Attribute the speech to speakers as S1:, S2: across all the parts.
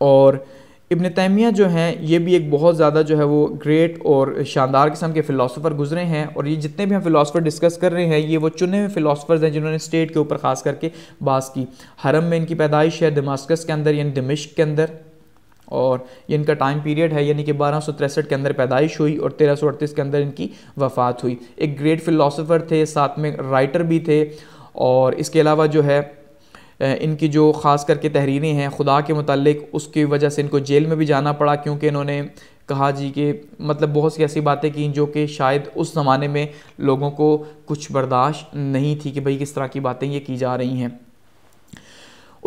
S1: और इबन तैमिया जो हैं ये भी एक बहुत ज़्यादा जो है वो ग्रेट और शानदार किस्म के फ़िलासफ़र गुजरे हैं और ये जितने भी हम फिलासफ़र डिस्कस कर रहे हैं ये वो चुने हुए फ़िलासफ़र्स हैं जिन्होंने स्टेट के ऊपर ख़ास करके बास की हरम में इनकी पैदाइश है दमास्कस के अंदर यानी दमिश के अंदर और ये इनका टाइम पीरियड है यानी कि बारह के अंदर पैदाइश हुई और तेरह के अंदर इनकी वफ़ात हुई एक ग्रेट फ़िलासफ़र थे साथ में राइटर भी थे और इसके अलावा जो है इनकी जो ख़ास करके तहरीरें हैं खुदा के मतलब उसकी वजह से इनको जेल में भी जाना पड़ा क्योंकि इन्होंने कहा जी कि मतलब बहुत सी ऐसी बातें कि जो कि शायद उस ज़माने में लोगों को कुछ बर्दाश्त नहीं थी कि भाई किस तरह की बातें ये की जा रही हैं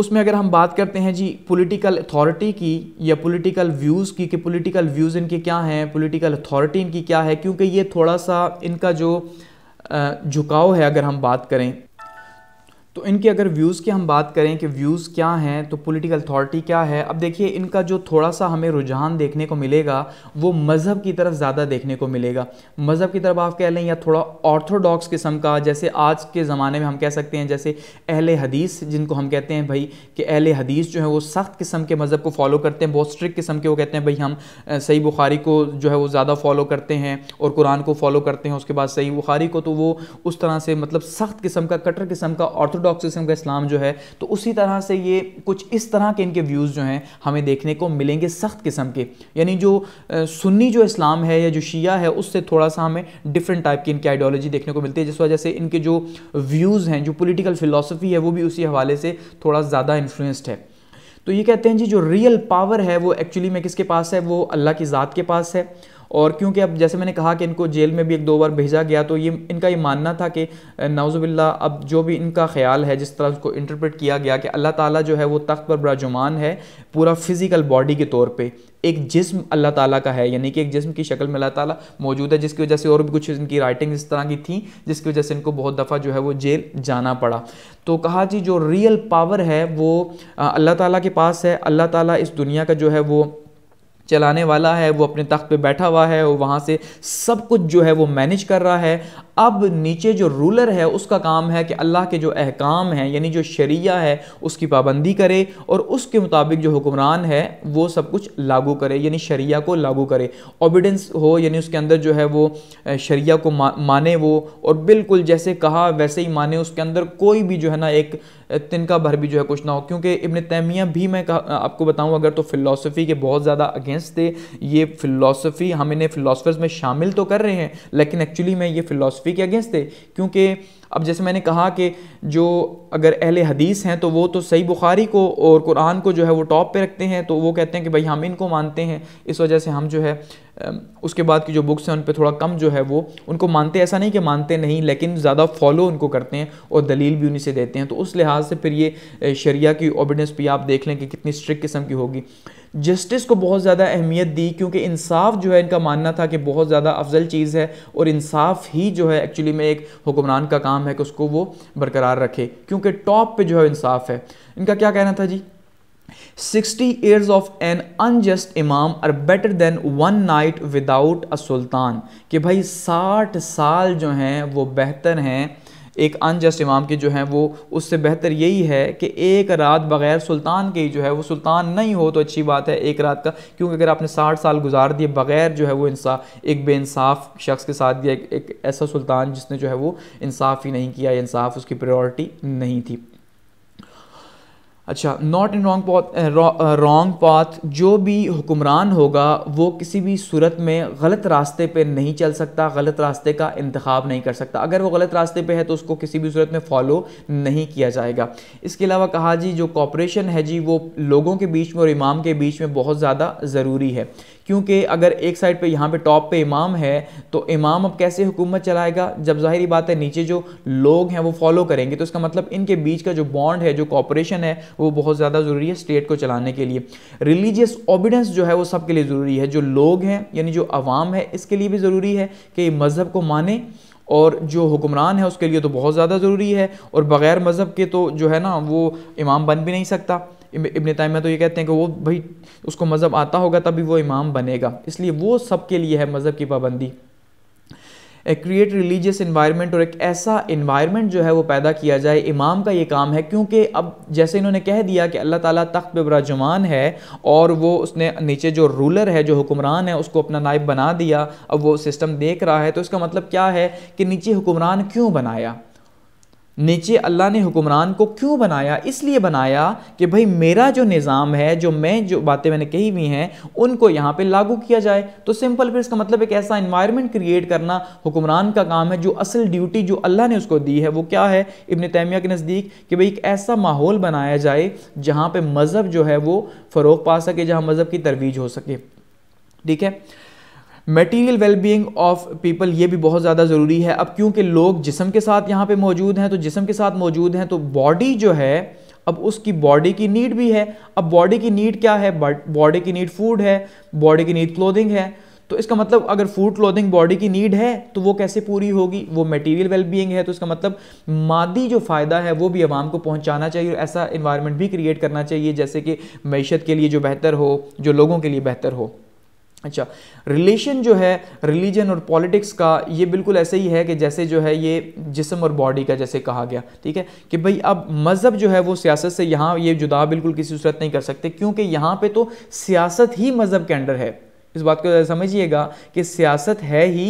S1: उसमें अगर हम बात करते हैं जी पॉलिटिकल अथॉरिटी की या पॉलिटिकल व्यूज़ की कि पॉलिटिकल व्यूज़ इनके क्या हैं पॉलिटिकल अथॉरिटी इनकी क्या है क्योंकि ये थोड़ा सा इनका जो झुकाव है अगर हम बात करें तो इनके अगर व्यूज़ की हम बात करें कि व्यूज़ क्या हैं तो पॉलिटिकल अथॉरिटी क्या है अब देखिए इनका जो थोड़ा सा हमें रुझान देखने को मिलेगा वो मज़हब की तरफ ज़्यादा देखने को मिलेगा मज़हब की तरफ आप कह लें या थोड़ा ऑर्थोडॉक्स किस्म का जैसे आज के ज़माने में हम कह सकते हैं जैसे अहल हदीस जिनको हम कहते हैं भाई कि अहल हदीस जो है वो सख्त किस्म के मज़हब को फॉलो करते हैं बहुत स्ट्रिक्ट किस्म के वो कहते हैं भाई हम सही बुखारी को जो है वो ज़्यादा फॉलो करते हैं और कुरान को फॉलो करते हैं उसके बाद सही बुखारी को तो वो उस तरह से मतलब सख्त किस्म का कटर किस्म का ऑर्थो ऑर्थोडॉक्सिज्म का इस्लाम जो है तो उसी तरह से ये कुछ इस तरह के इनके व्यूज़ जो हैं हमें देखने को मिलेंगे सख्त किस्म के यानी जो सुन्नी जो इस्लाम है या जो शिया है उससे थोड़ा सा हमें डिफरेंट टाइप की इनकी आइडियोलॉजी देखने को मिलती है जिस वजह से इनके जो व्यूज़ हैं जो पोलिटिकल फ़िलासफ़ी है वो भी उसी हवाले से थोड़ा ज़्यादा इन्फ्लुएंस्ड है तो ये कहते हैं जी जो रियल पावर है वो एक्चुअली में किसके पास है वो अल्लाह की ज़ात के पास है और क्योंकि अब जैसे मैंने कहा कि इनको जेल में भी एक दो बार भेजा गया तो ये इनका ये मानना था कि नाउज़बिल्ला अब जो भी इनका ख्याल है जिस तरह उसको इंटरप्रेट किया गया कि अल्लाह ताला जो है वो तख्त पर ब्राजुमान है पूरा फिज़िकल बॉडी के तौर पे एक जिस्म अल्लाह ताला का है यानी कि एक जिस्म की शक्ल में अल्लाह ताला मौजूद है जिसकी वजह से और भी कुछ इनकी राइटिंग इस तरह की थी जिसकी वजह से इनको बहुत दफ़ा जो है वो जेल जाना पड़ा तो कहा जी जो रियल पावर है वो अल्लाह ताला के पास है अल्लाह ताला इस दुनिया का जो है वो चलाने वाला है वो अपने तख्त पे बैठा हुआ है और वहाँ से सब कुछ जो है वो मैनेज कर रहा है अब नीचे जो रूलर है उसका काम है कि अल्लाह के जो अहकाम हैं यानी जो शरिया है उसकी पाबंदी करे और उसके मुताबिक जो हुक्मरान है वो सब कुछ लागू करे यानी शरिया को लागू करे ओबिडेंस हो यानी उसके अंदर जो है वो शरिया को मा, माने वो और बिल्कुल जैसे कहा वैसे ही माने उसके अंदर कोई भी जो है ना एक तिनका भर भी जो है कुछ ना हो क्योंकि इबन तैमिया भी मैं आपको बताऊँ अगर तो फ़िलासफ़ी के बहुत ज़्यादा अगेंस्ट थे ये फ़िलासफ़ी हम इन्हें फ़िलासफ़र्स में शामिल तो कर रहे हैं लेकिन एक्चुअली मैं ये फ़िलासफ़ी फ़िलासफ़ी के अगेंस्ट थे क्योंकि अब जैसे मैंने कहा कि जो अगर अहल हदीस हैं तो वो तो सही बुखारी को और कुरान को जो है वो टॉप पे रखते हैं तो वो कहते हैं कि भाई हम इनको मानते हैं इस वजह से हम जो है उसके बाद की जो बुक्स हैं उन पर थोड़ा कम जो है वो उनको मानते ऐसा नहीं कि मानते नहीं लेकिन ज़्यादा फॉलो उनको करते हैं और दलील भी उन्हीं से देते हैं तो उस लिहाज से फिर ये शरिया की ओबिडेंस भी आप देख लें कि कितनी स्ट्रिक्ट किस्म की होगी जस्टिस को बहुत ज़्यादा अहमियत दी क्योंकि इंसाफ जो है इनका मानना था कि बहुत ज़्यादा अफजल चीज़ है और इंसाफ ही जो है एक्चुअली में एक हुक्मरान का काम है कि उसको वो बरकरार रखे क्योंकि टॉप पे जो है इंसाफ है इनका क्या कहना था जी 60 years of an unjust imam are better than one night without a sultan कि भाई 60 साल जो हैं वो बेहतर हैं एक अनजस्ट इमाम की जो है वो उससे बेहतर यही है कि एक रात बग़ैर सुल्तान के ही जो है वो सुल्तान नहीं हो तो अच्छी बात है एक रात का क्योंकि अगर आपने साठ साल गुजार दिए बग़ैर जो है वो इंसा एक बेानसाफ़ शख्स के साथ दिया एक, एक ऐसा सुल्तान जिसने जो है वो इंसाफ ही नहीं किया इंसाफ उसकी प्रायोरिटी नहीं थी अच्छा not in wrong wrong path जो भी हुक्मरान होगा वो किसी भी सूरत में गलत रास्ते पे नहीं चल सकता गलत रास्ते का इंतखब नहीं कर सकता अगर वो गलत रास्ते पे है तो उसको किसी भी सूरत में फॉलो नहीं किया जाएगा इसके अलावा कहा जी जो कॉपरेशन है जी वो लोगों के बीच में और इमाम के बीच में बहुत ज़्यादा ज़रूरी है क्योंकि अगर एक साइड पे यहाँ पे टॉप पे इमाम है तो इमाम अब कैसे हुकूमत चलाएगा जब जाहिर बात है नीचे जो लोग हैं वो फॉलो करेंगे तो इसका मतलब इनके बीच का जो बॉन्ड है जो कॉपरेशन है वो बहुत ज़्यादा ज़रूरी है स्टेट को चलाने के लिए रिलीजियस ओबिडेंस जो है वो सबके लिए ज़रूरी है जो लोग हैं यानी जो आवाम है इसके लिए भी ज़रूरी है कि मज़हब को माने और जो हुक्मरान है उसके लिए तो बहुत ज़्यादा ज़रूरी है और बग़ैर मज़हब के तो जो है ना वो इमाम बन भी नहीं सकता इबन तैमिया तो ये कहते हैं कि वो भाई उसको मज़हब आता होगा तभी वो इमाम बनेगा इसलिए वो सब के लिए है मज़हब की पाबंदी क्रिएट रिलीजियस इन्वायरमेंट और एक ऐसा इन्वायरमेंट जो है वो पैदा किया जाए इमाम का ये काम है क्योंकि अब जैसे इन्होंने कह दिया कि अल्लाह ताला तख्त बराजमान है और वो उसने नीचे जो रूलर है जो हुक्मरान है उसको अपना नायब बना दिया अब वो सिस्टम देख रहा है तो इसका मतलब क्या है कि नीचे हुक्मरान क्यों बनाया नीचे अल्लाह ने हुक्मरान को क्यों बनाया इसलिए बनाया कि भाई मेरा जो निज़ाम है जो मैं जो बातें मैंने कही हुई हैं उनको यहाँ पे लागू किया जाए तो सिंपल फिर इसका मतलब एक ऐसा इन्वायरमेंट क्रिएट करना हुक्मरान का काम है जो असल ड्यूटी जो अल्लाह ने उसको दी है वो क्या है इबन तैमिया के नज़दीक कि भाई एक ऐसा माहौल बनाया जाए जहाँ पर मज़हब जो है वो फ़रोग पा सके जहाँ मज़हब की तरवीज हो सके ठीक है मटेरियल वेलबींग ऑफ पीपल ये भी बहुत ज़्यादा ज़रूरी है अब क्योंकि लोग जिसम के साथ यहाँ पे मौजूद हैं तो जिसम के साथ मौजूद हैं तो बॉडी जो है अब उसकी बॉडी की नीड भी है अब बॉडी की नीड क्या है बॉडी की नीड फूड है बॉडी की नीड क्लोथिंग है तो इसका मतलब अगर फूड क्लोथिंग बॉडी की नीड है तो वो कैसे पूरी होगी वो मटेरियल वेलबींग है तो इसका मतलब मादी जो फ़ायदा है वो भी आवाम को पहुंचाना चाहिए और ऐसा इन्वायरमेंट भी क्रिएट करना चाहिए जैसे कि मीशत के लिए जो बेहतर हो जो लोगों के लिए बेहतर हो अच्छा रिलेशन जो है रिलीजन और पॉलिटिक्स का ये बिल्कुल ऐसे ही है कि जैसे जो है ये जिसम और बॉडी का जैसे कहा गया ठीक है कि भाई अब मज़हब जो है वो सियासत से यहाँ ये जुदा बिल्कुल किसी सूरत नहीं कर सकते क्योंकि यहाँ पे तो सियासत ही मज़हब के अंडर है इस बात को समझिएगा कि सियासत है ही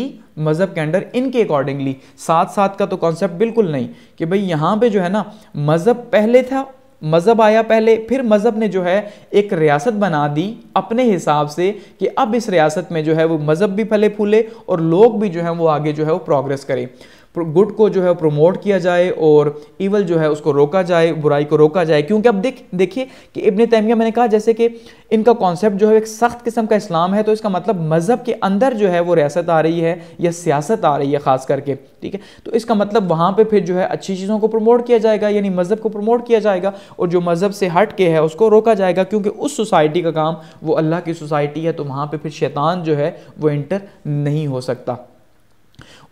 S1: मज़हब के अंडर इनके अकॉर्डिंगली साथ साथ का तो कॉन्सेप्ट बिल्कुल नहीं कि भाई यहाँ पे जो है ना मज़हब पहले था मज़हब आया पहले फिर मज़हब ने जो है एक रियासत बना दी अपने हिसाब से कि अब इस रियासत में जो है वो मज़हब भी फले फूले और लोग भी जो है वो आगे जो है वो प्रोग्रेस करें गुड को जो है प्रमोट किया जाए और इवल जो है उसको रोका जाए बुराई को रोका जाए क्योंकि अब देख देखिए कि इबन तैमिया मैंने कहा जैसे कि इनका कॉन्सेप्ट जो है एक सख्त किस्म का इस्लाम है तो इसका मतलब मज़हब के अंदर जो है वो रियासत आ रही है या सियासत आ रही है ख़ास करके ठीक है तो इसका मतलब वहाँ पर फिर जो है अच्छी चीज़ों को प्रमोट किया जाएगा यानी मज़हब को प्रमोट किया जाएगा और जो मज़हब से हट के है उसको रोका जाएगा क्योंकि उस सोसाइटी का काम वो अल्लाह की सोसाइटी है तो वहाँ पर फिर शैतान जो है वो इंटर नहीं हो सकता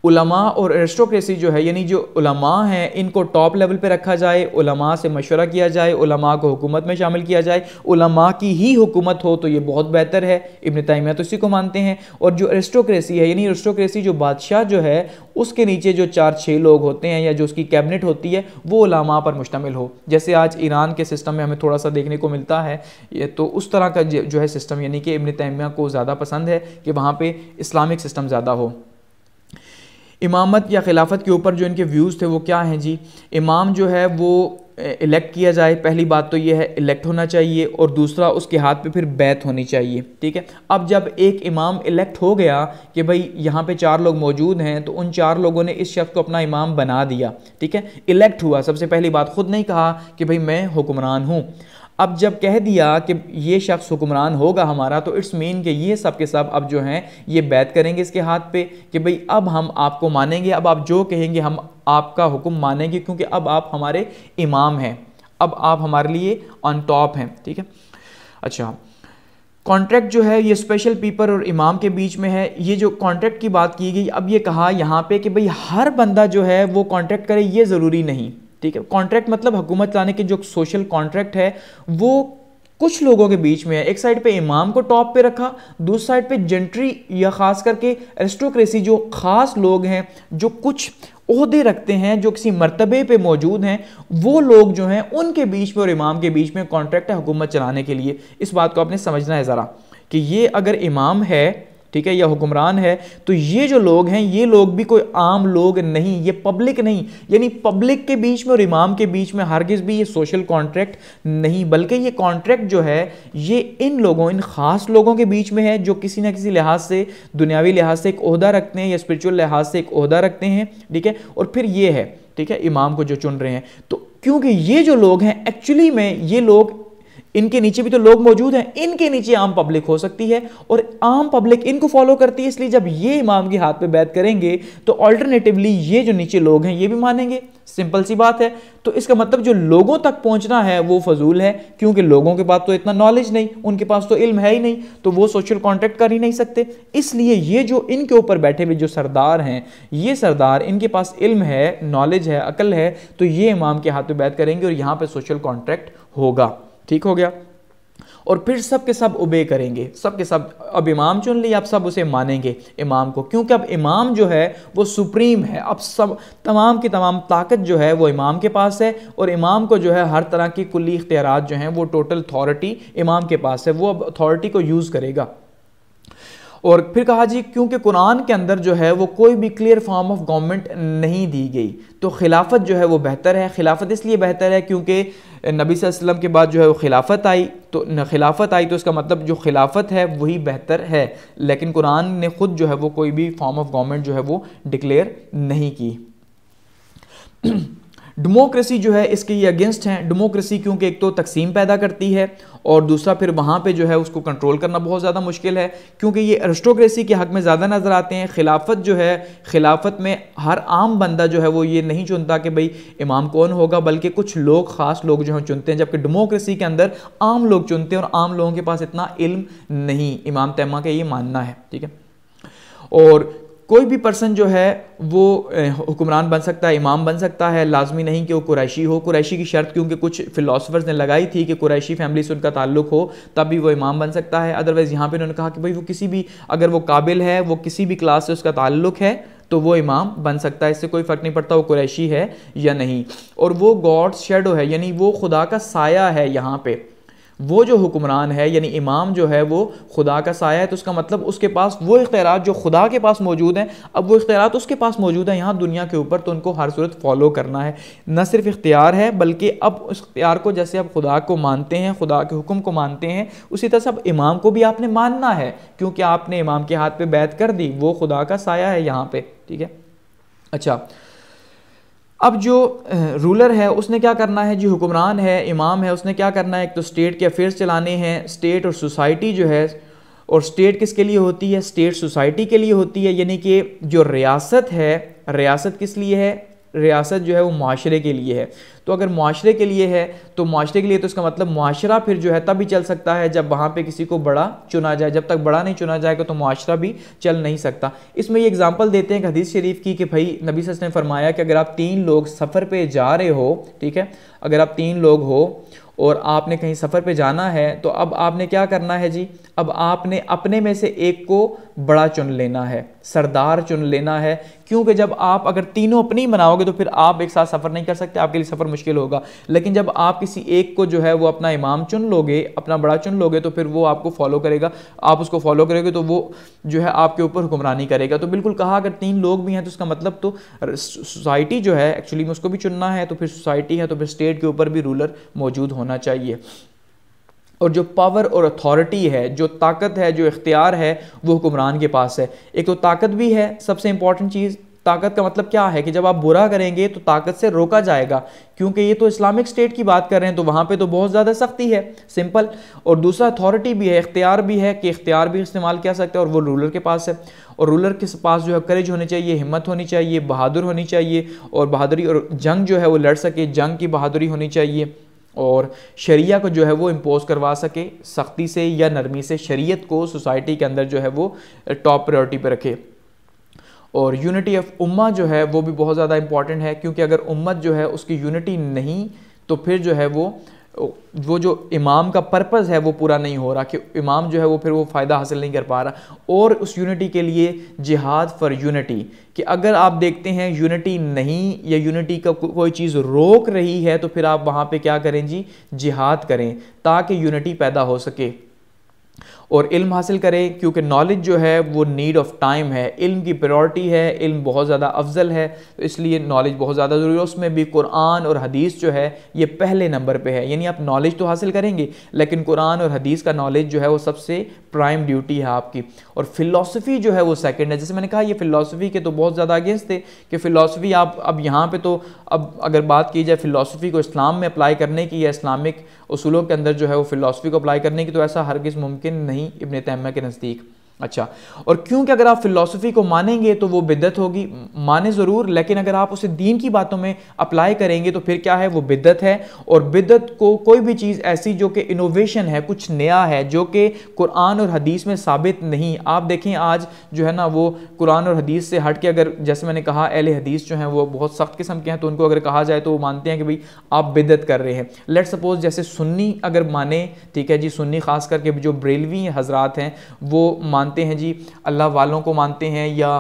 S1: उलमा और एरिस्टोक्रेसी जो है यानी जो उलमा हैं इनको टॉप लेवल पे रखा जाए उलमा से मशवरा किया जाए उलमा को हुकूमत में शामिल किया जाए उलमा की ही हुकूमत हो तो ये बहुत बेहतर है इबन तैमिया तो इसी को मानते हैं और जो एरिस्टोक्रेसी है यानी एरिस्टोक्रेसी जो बादशाह जो है उसके नीचे जो चार छः लोग होते हैं या जो उसकी कैबिनेट होती है वो उलमा पर मुश्तमिल हो जैसे आज ईरान के सिस्टम में हमें थोड़ा सा देखने को मिलता है ये तो उस तरह का जो है सिस्टम यानी कि इबन तैमिया को ज़्यादा पसंद है कि वहाँ पर इस्लामिक सिस्टम ज़्यादा हो इमामत या खिलाफत के ऊपर जो इनके व्यूज़ थे वो क्या हैं जी इमाम जो है वो इलेक्ट किया जाए पहली बात तो ये है इलेक्ट होना चाहिए और दूसरा उसके हाथ पे फिर बैत होनी चाहिए ठीक है अब जब एक इमाम इलेक्ट हो गया कि भाई यहाँ पे चार लोग मौजूद हैं तो उन चार लोगों ने इस शख्स को अपना इमाम बना दिया ठीक है इलेक्ट हुआ सबसे पहली बात खुद नहीं कहा कि भाई मैं हुक्मरान हूँ अब जब कह दिया कि ये शख्स हुक्मरान होगा हमारा तो इट्स मीन कि ये सब के सब अब जो हैं ये बैत करेंगे इसके हाथ पे कि भाई अब हम आपको मानेंगे अब आप जो कहेंगे हम आपका हुक्म मानेंगे क्योंकि अब आप हमारे इमाम हैं अब आप हमारे लिए ऑन टॉप हैं ठीक है अच्छा कॉन्ट्रैक्ट जो है ये स्पेशल पीपर और इमाम के बीच में है ये जो कॉन्ट्रैक्ट की बात की गई अब ये कहा यहाँ पे कि भाई हर बंदा जो है वो कॉन्ट्रैक्ट करे ये ज़रूरी नहीं ठीक है कॉन्ट्रैक्ट मतलब हुकूमत चलाने की जो सोशल कॉन्ट्रैक्ट है वो कुछ लोगों के बीच में है एक साइड पे इमाम को टॉप पे रखा दूसरी साइड पे जेंट्री या ख़ास करके एरिस्टोक्रेसी जो ख़ास लोग हैं जो कुछ ओहदे रखते हैं जो किसी मरतबे पे मौजूद हैं वो लोग जो हैं उनके बीच में और इमाम के बीच में कॉन्ट्रैक्ट है हुकूमत चलाने के लिए इस बात को आपने समझना है ज़रा कि ये अगर इमाम है ठीक है या हुक्मरान है तो ये जो लोग हैं ये लोग भी कोई आम लोग नहीं ये पब्लिक नहीं यानी पब्लिक के बीच में और इमाम के बीच में हरगिज़ भी ये सोशल कॉन्ट्रैक्ट नहीं बल्कि ये कॉन्ट्रैक्ट जो है ये इन लोगों इन ख़ास लोगों के बीच में है जो किसी ना किसी लिहाज से दुनियावी लिहाज से एक अहदा रखते हैं या स्परिचुअल लिहाज से एक अहदा रखते हैं ठीक है और फिर ये है ठीक है इमाम को जो चुन रहे हैं तो क्योंकि ये जो लोग हैं एक्चुअली में ये लोग इनके नीचे भी तो लोग मौजूद हैं इनके नीचे आम पब्लिक हो सकती है और आम पब्लिक इनको फॉलो करती है इसलिए जब ये इमाम के हाथ पे बैत करेंगे तो ऑल्टरनेटिवली ये जो नीचे लोग हैं ये भी मानेंगे सिंपल सी बात है तो इसका मतलब जो लोगों तक पहुंचना है वो फजूल है क्योंकि लोगों के पास तो इतना नॉलेज नहीं उनके पास तो इल्म है ही नहीं तो वो सोशल कॉन्टैक्ट कर ही नहीं सकते इसलिए ये जो इनके ऊपर बैठे हुए जो सरदार हैं ये सरदार इनके पास इल्म है नॉलेज है अकल है तो ये इमाम के हाथ पे बैत करेंगे और यहाँ पर सोशल कॉन्ट्रैक्ट होगा ठीक हो गया और फिर सब के सब उबे करेंगे सब के सब अब इमाम चुन लिया आप सब उसे मानेंगे इमाम को क्योंकि अब इमाम जो है वो सुप्रीम है अब सब तमाम की तमाम ताकत जो है वो इमाम के पास है और इमाम को जो है हर तरह की कुली इख्तियार जो हैं वो टोटल अथॉरिटी इमाम के पास है वो अब अथॉरिटी को यूज़ करेगा और फिर कहा जी क्योंकि कुरान के अंदर जो है वो कोई भी क्लियर फॉर्म ऑफ गवर्नमेंट नहीं दी गई तो खिलाफत जो है वो बेहतर है खिलाफत इसलिए बेहतर है क्योंकि नबी वसल्लम के बाद जो है वो खिलाफत आई तो न खिलाफत आई तो इसका मतलब जो खिलाफत है वही बेहतर है लेकिन कुरान ने ख़ुद जो है वो कोई भी फॉर्म ऑफ गवर्नमेंट जो है वो डिक्लेयर नहीं की डेमोक्रेसी जो है इसके ये अगेंस्ट हैं डेमोक्रेसी क्योंकि एक तो तकसीम पैदा करती है और दूसरा फिर वहाँ पे जो है उसको कंट्रोल करना बहुत ज़्यादा मुश्किल है क्योंकि ये एरिस्टोक्रेसी के हक में ज़्यादा नज़र आते हैं खिलाफत जो है खिलाफत में हर आम बंदा जो है वो ये नहीं चुनता कि भाई इमाम कौन होगा बल्कि कुछ लोग ख़ास लोग जो हैं चुनते हैं जबकि डेमोक्रेसी के अंदर आम लोग चुनते हैं और आम लोगों के पास इतना इल्म नहीं इमाम तैमा का ये मानना है ठीक है और कोई भी पर्सन जो है वो हुक्मरान बन सकता है इमाम बन सकता है लाजमी नहीं कि वो कुरैशी हो कुरैशी की शर्त क्योंकि कुछ फ़िलासफ़र्स ने लगाई थी कि कुरैशी फैमिली से उनका ताल्लुक हो तब भी वो इमाम बन सकता है अदरवाइज़ यहाँ पे उन्होंने कहा कि भाई वो किसी भी अगर वो काबिल है वो किसी भी क्लास से उसका ताल्लुक है तो वो इमाम बन सकता है इससे कोई फ़र्क नहीं पड़ता वो कुरैशी है या नहीं और वो गॉड शेडो है यानी वो खुदा का साया है यहाँ पर वो जो हुक्मरान है यानी इमाम जो है वो खुदा का साया है तो उसका मतलब उसके पास वो इख्तियार जो खुदा के पास मौजूद हैं अब वो इख्तियार उसके पास मौजूद हैं यहाँ दुनिया के ऊपर तो उनको हर सूरत फॉलो करना है न सिर्फ इख्तियार है बल्कि अब उस इख्तियार को जैसे आप खुदा को मानते हैं खुदा के हुक्म को मानते हैं उसी तरह से अब इमाम को भी आपने मानना है क्योंकि आपने इमाम के हाथ पर बैत कर दी वो खुदा का साया है यहाँ पर ठीक है अच्छा अब जो रूलर है उसने क्या करना है जो हुक्मरान है इमाम है उसने क्या करना है एक तो स्टेट के अफेयर्स चलाने हैं स्टेट और सोसाइटी जो है और स्टेट किसके लिए होती है स्टेट सोसाइटी के लिए होती है यानी कि जो रियासत है रियासत किस लिए है रियासत जो है वो माशरे के लिए है तो अगर माशरे के लिए है तो माशरे के लिए तो इसका मतलब माशरा फिर जो है तभी चल सकता है जब वहाँ पे किसी को बड़ा चुना जाए जब तक बड़ा नहीं चुना जाएगा तो माशरा भी चल नहीं सकता इसमें ये एग्जाम्पल देते हैं हदीस शरीफ की कि भाई नबी सच ने फरमाया कि अगर आप तीन लोग सफ़र पर जा रहे हो ठीक है अगर आप तीन लोग हो और आपने कहीं सफ़र पर जाना है तो अब आपने क्या करना है जी अब आपने अपने में से एक को बड़ा चुन लेना है सरदार चुन लेना है क्योंकि जब आप अगर तीनों अपनी बनाओगे तो फिर आप एक साथ सफ़र नहीं कर सकते आपके लिए सफ़र मुश्किल होगा लेकिन जब आप किसी एक को जो है वो अपना इमाम चुन लोगे अपना बड़ा चुन लोगे तो फिर वो आपको फॉलो करेगा आप उसको फॉलो करोगे तो वो जो है आपके ऊपर हुक्मरानी करेगा तो बिल्कुल कहा अगर तीन लोग भी हैं तो उसका मतलब तो सोसाइटी जो है एक्चुअली में उसको भी चुनना है तो फिर सोसाइटी है तो फिर स्टेट के ऊपर भी रूलर मौजूद होना चाहिए और जो पावर और अथॉरिटी है जो ताकत है जो इख्तियार है वो हुक्मरान के पास है एक तो ताकत भी है सबसे इंपॉर्टेंट चीज़ ताकत का मतलब क्या है कि जब आप बुरा करेंगे तो ताकत से रोका जाएगा क्योंकि ये तो इस्लामिक स्टेट की बात कर रहे हैं तो वहाँ पे तो बहुत ज़्यादा सख्ती है सिंपल और दूसरा अथॉरिटी भी है इख्तियार भी है कि इख्तियार भी इस्तेमाल किया सकता है और वो रूलर के पास है और रूलर के पास जो है करेज होनी चाहिए हिम्मत होनी चाहिए बहादुर होनी चाहिए और बहादुरी और जंग जो है वो लड़ सके जंग की बहादुरी होनी चाहिए और शरिया को जो है वो इम्पोज़ करवा सके सख्ती से या नरमी से शरीयत को सोसाइटी के अंदर जो है वो टॉप प्रायोरिटी पे रखे और यूनिटी ऑफ उम्मा जो है वो भी बहुत ज़्यादा इम्पॉर्टेंट है क्योंकि अगर उम्मत जो है उसकी यूनिटी नहीं तो फिर जो है वो वो जो इमाम का पर्पस है वो पूरा नहीं हो रहा कि इमाम जो है वो फिर वो फ़ायदा हासिल नहीं कर पा रहा और उस यूनिटी के लिए जिहाद फॉर यूनिटी कि अगर आप देखते हैं यूनिटी नहीं या यूनिटी का को, कोई चीज़ रोक रही है तो फिर आप वहाँ पे क्या करें जी जिहाद करें ताकि यूनिटी पैदा हो सके और इल्म हासिल करें क्योंकि नॉलेज जो है वो नीड ऑफ टाइम है इल्म की प्रायोरिटी है इल्म बहुत ज़्यादा अफजल है तो इसलिए नॉलेज बहुत ज़्यादा ज़रूरी है उसमें भी कुरान और हदीस जो है ये पहले नंबर पर है यानी आप नॉलेज तो हासिल करेंगे लेकिन कुरान और हदीस का नॉलेज जो है वो सबसे प्राइम ड्यूटी है आपकी और फिलासफ़ी जो है वो सेकेंड है जैसे मैंने कहा ये फ़िलासफ़ी के तो बहुत ज़्यादा अगेंस्ट थे कि फ़िलासफ़ी आप अब यहाँ पर तो अब अगर बात की जाए फ़िलासफ़ी को इस्लाम में अप्लाई करने की या इस्लामिक असूलों के अंदर जो है वो फ़िलासफ़ी को अप्लाई करने की तो ऐसा हर किस मुमकिन नहीं नहीं इबन तैमिया के नज़दीक अच्छा और क्योंकि अगर आप फिलॉसफी को मानेंगे तो वो बिदत होगी माने ज़रूर लेकिन अगर आप उसे दीन की बातों में अप्लाई करेंगे तो फिर क्या है वो बिदत है और बिदत को कोई भी चीज़ ऐसी जो कि इनोवेशन है कुछ नया है जो कि कुरान और हदीस में साबित नहीं आप देखें आज जो है ना वो कुरान और हदीस से हट के अगर जैसे मैंने कहा एल हदीस जो हैं वो बहुत सख्त किस्म के हैं तो उनको अगर कहा जाए तो वो मानते हैं कि भाई आप बिदत कर रहे हैं लेट सपोज जैसे सुन्नी अगर माने ठीक है जी सुन्नी खास करके जो ब्रेलवी हजरात हैं वो मान मानते हैं जी अल्लाह वालों को मानते हैं या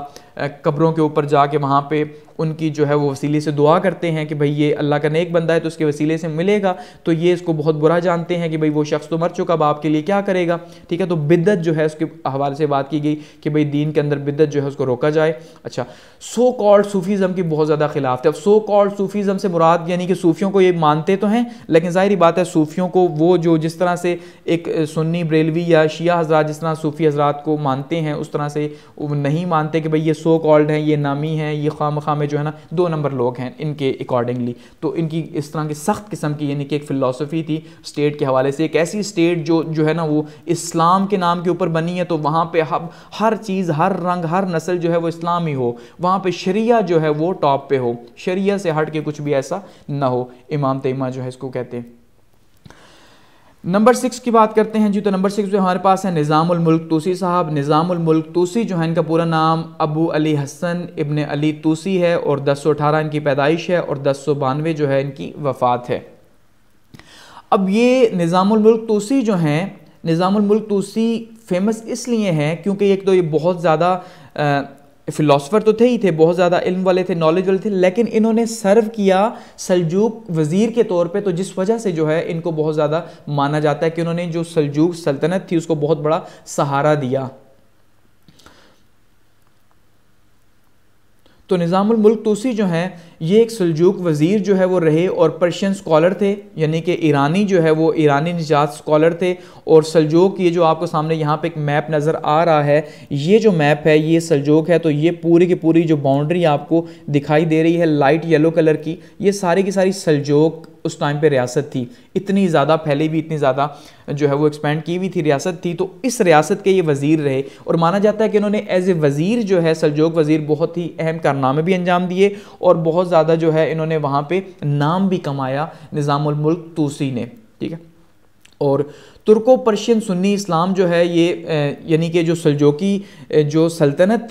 S1: कब्रों के ऊपर जाके वहाँ पे उनकी जो है वो वसीले से दुआ करते हैं कि भाई ये अल्लाह का नेक बंदा है तो उसके वसीले से मिलेगा तो ये इसको बहुत बुरा जानते हैं कि भाई वो शख्स तो मर चुका अब आपके लिए क्या करेगा ठीक है तो बिद्दत जो है उसके हवाले से बात की गई कि भाई दीन के अंदर बिद्दत जो है उसको रोका जाए अच्छा सो कॉल्ड सूफ़ीज़म की बहुत ज़्यादा खिलाफ थे अब सो कॉल्ड सूफ़ीज़म से मुराद यानी कि सूफियों को ये मानते तो हैं लेकिन ज़ाहिर बात है सूफियों को वो जो जिस तरह से एक सुन्नी बरेलवी या शिया हजरात जिस तरह सूफ़ी हजरात को मानते हैं उस तरह से नहीं मानते कि भाई ये सो कॉल्ड हैं ये नामी हैं ये खाम खाम में जो है ना दो नंबर लोग हैं इनके अकॉर्डिंगली तो इनकी इस तरह की सख्त किस्म की यानी कि एक फ़िलासफ़ी थी स्टेट के हवाले से एक ऐसी स्टेट जो जो है ना वो इस्लाम के नाम के ऊपर बनी है तो वहाँ पर हम हर चीज़ हर रंग हर नस्ल जो है वो इस्लाम ही हो वहाँ पर शरिया जो है वो टॉप पर हो शरिया से हट के कुछ भी ऐसा ना हो इमाम तयमा जो है इसको कहते हैं नंबर सिक्स की बात करते हैं जी तो नंबर सिक्स जो हमारे पास है मुल्क तूसी साहब मुल्क तूसी जो है इनका पूरा नाम अबू अली हसन इबन अली तूसी है और दस सौ अठारह इनकी पैदाइश है और दस सौ बानवे जो है इनकी वफ़ात है अब ये मुल्क तूसी जो हैं मुल्क तूसी फेमस इसलिए हैं क्योंकि एक तो ये बहुत ज़्यादा फिलोसफर तो थे ही थे बहुत ज़्यादा इल्म वाले थे नॉलेज वाले थे लेकिन इन्होंने सर्व किया सलजूक वज़ीर के तौर पे तो जिस वजह से जो है इनको बहुत ज़्यादा माना जाता है कि उन्होंने जो सलजूक सल्तनत थी उसको बहुत बड़ा सहारा दिया तो निज़ामुल मुल्क तूसी तो जो हैं ये एक सलजूक वज़ीर जो है वो रहे और पर्शियन स्कॉलर थे यानी कि ईरानी जो है वो ईरानी निजात स्कॉलर थे और सलजोक ये जो आपको सामने यहाँ पे एक मैप नज़र आ रहा है ये जो मैप है ये सलजोक है तो ये पूरी की पूरी जो बाउंड्री आपको दिखाई दे रही है लाइट येलो कलर की ये सारी की सारी सलजोक उस टाइम पे रियासत थी इतनी ज़्यादा फैली भी इतनी ज़्यादा जो है वो एक्सपेंड की हुई थी रियासत थी तो इस रियासत के ये वज़ीर रहे और माना जाता है कि इन्होंने एज ए वज़ीर जो है सलजोक वज़ीर बहुत ही अहम कारनामे भी अंजाम दिए और बहुत ज़्यादा जो है इन्होंने वहाँ पे नाम भी कमाया निज़ामुल्मुल्क तूसी ने ठीक है और तुर्को पर्शियन सुन्नी इस्लाम जो है ये यानी कि जो सलजोकी जो सल्तनत